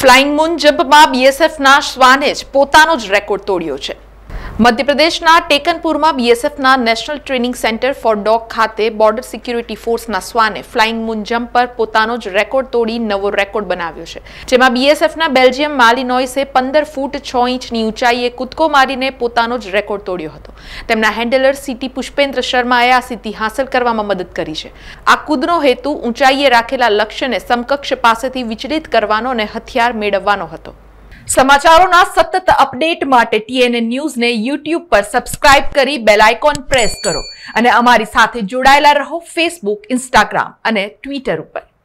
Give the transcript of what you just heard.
flying moon જમ્પમાં બીએસએફના શ્વાને જ પોતાનો જ રેકોર્ડ તોડ્યો છે મધ્યપ્રદેશના ટેકનપુરમાં બીએસએફના national training centre for dog ખાતે બોર્ડર સિક્યુરિટી ફોર્સના સ્વાને ફ્લાઇંગ મૂન જમ્પ પર પોતાનો જ રેકોર્ડ તોડી નવો રેકોર્ડ બનાવ્યો છે જેમાં બીએસએફના બેલ્જિયમ માલિનોઇસે પંદર ફૂટ છ ઇંચની ઊંચાઈએ કૂદકો મારીને પોતાનો જ રેકોર્ડ તોડ્યો હતો તેમના હેન્ડલર સીટી પુષ્પેન્દ્ર શર્માએ આ સિદ્ધિ હાંસલ કરવામાં મદદ કરી છે આ કૂદનો હેતુ ઊંચાઈએ રાખેલા લક્ષ્યને સમકક્ષ પાસેથી વિચલિત કરવાનો અને હથિયાર મેળવવાનો હતો સમાચારોના સતત અપડેટ માટે ટીએનએ ન્યૂઝને યુટ્યુબ પર સબસ્ક્રાઇબ કરી બેલાઇકોન પ્રેસ કરો અને અમારી સાથે જોડાયેલા રહો ફેસબુક ઇન્સ્ટાગ્રામ અને ટ્વિટર ઉપર